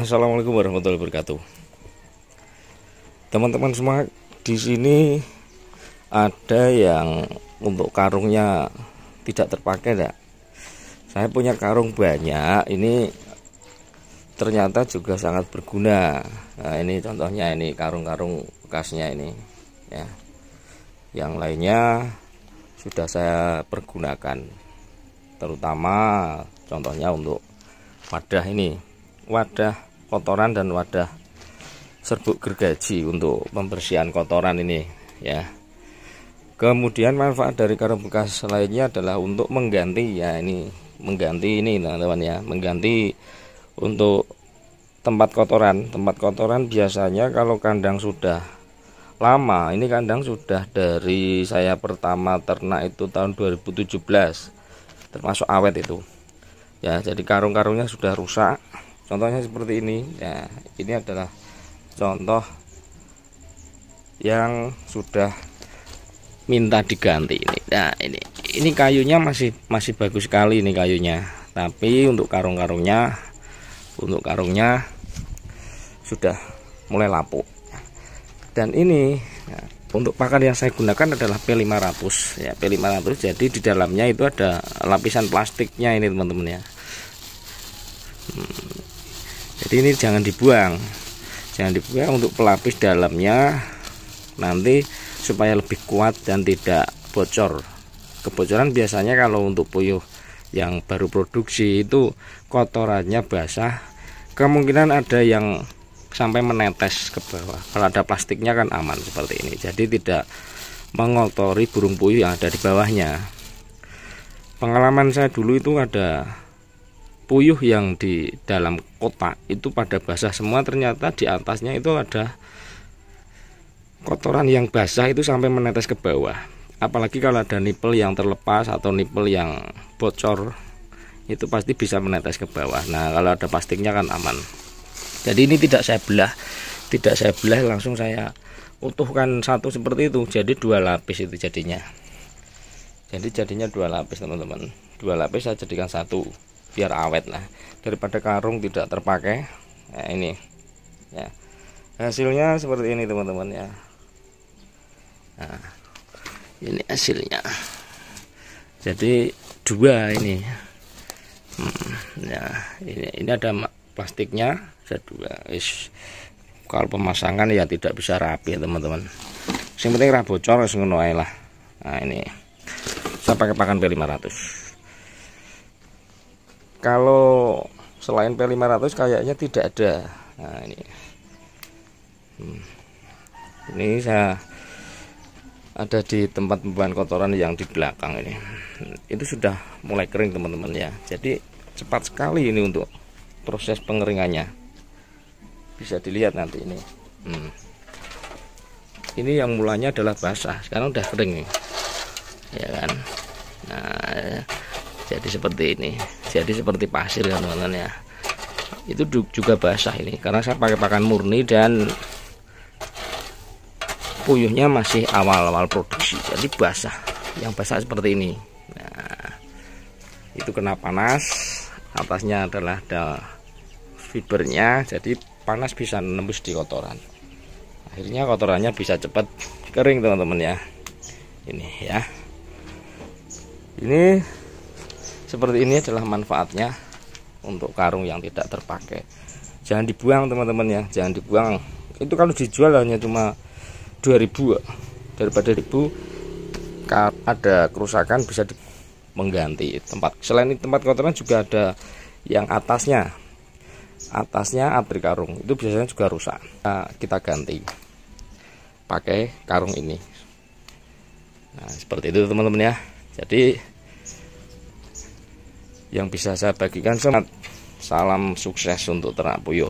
Assalamualaikum warahmatullahi wabarakatuh. Teman-teman semua di sini ada yang untuk karungnya tidak terpakai ya. Saya punya karung banyak, ini ternyata juga sangat berguna. Nah, ini contohnya ini karung-karung bekasnya ini ya. Yang lainnya sudah saya pergunakan terutama contohnya untuk wadah ini. Wadah kotoran dan wadah serbuk gergaji untuk pembersihan kotoran ini ya kemudian manfaat dari karung bekas lainnya adalah untuk mengganti ya ini mengganti ini nah, teman-teman ya mengganti untuk tempat kotoran tempat kotoran biasanya kalau kandang sudah lama ini kandang sudah dari saya pertama ternak itu tahun 2017 termasuk awet itu ya jadi karung-karungnya sudah rusak contohnya seperti ini ya ini adalah contoh yang sudah minta diganti ini nah ini ini kayunya masih masih bagus sekali ini kayunya tapi untuk karung-karungnya untuk karungnya sudah mulai lapuk dan ini ya, untuk pakan yang saya gunakan adalah P500 ya P500 jadi di dalamnya itu ada lapisan plastiknya ini teman-teman ya hmm jadi ini jangan dibuang jangan dibuang untuk pelapis dalamnya nanti supaya lebih kuat dan tidak bocor kebocoran biasanya kalau untuk puyuh yang baru produksi itu kotorannya basah kemungkinan ada yang sampai menetes ke bawah kalau ada plastiknya kan aman seperti ini jadi tidak mengotori burung puyuh yang ada di bawahnya pengalaman saya dulu itu ada puyuh yang di dalam kotak itu pada basah semua ternyata di atasnya itu ada kotoran yang basah itu sampai menetes ke bawah apalagi kalau ada nipel yang terlepas atau nipel yang bocor itu pasti bisa menetes ke bawah nah kalau ada plastiknya kan aman jadi ini tidak saya belah tidak saya belah langsung saya utuhkan satu seperti itu jadi dua lapis itu jadinya jadi jadinya dua lapis teman-teman dua lapis saya jadikan satu biar awet lah daripada karung tidak terpakai ya, ini ya hasilnya seperti ini teman-teman ya nah, ini hasilnya jadi dua ini hmm, ya ini ini ada plastiknya ada dua Is, kalau pemasangan ya tidak bisa rapi teman-teman yang penting ra bocor lah nah ini saya pakai pakan P500 kalau selain P500 kayaknya tidak ada nah ini hmm. ini saya ada di tempat pembuangan kotoran yang di belakang ini itu sudah mulai kering teman-teman ya jadi cepat sekali ini untuk proses pengeringannya bisa dilihat nanti ini hmm. ini yang mulanya adalah basah sekarang udah kering ya kan nah jadi seperti ini jadi seperti pasir ya teman-teman ya itu juga basah ini karena saya pakai pakan murni dan puyuhnya masih awal-awal produksi jadi basah yang basah seperti ini nah, itu kena panas atasnya adalah ada fibernya jadi panas bisa menembus di kotoran akhirnya kotorannya bisa cepat kering teman-teman ya ini ya ini seperti ini adalah manfaatnya untuk karung yang tidak terpakai jangan dibuang teman-teman ya jangan dibuang itu kalau dijual hanya cuma 2000 daripada ribu ada kerusakan bisa mengganti tempat selain tempat kotoran juga ada yang atasnya atasnya abri karung itu biasanya juga rusak nah, kita ganti pakai karung ini nah seperti itu teman-teman ya jadi yang bisa saya bagikan semangat salam sukses untuk ternak puyuh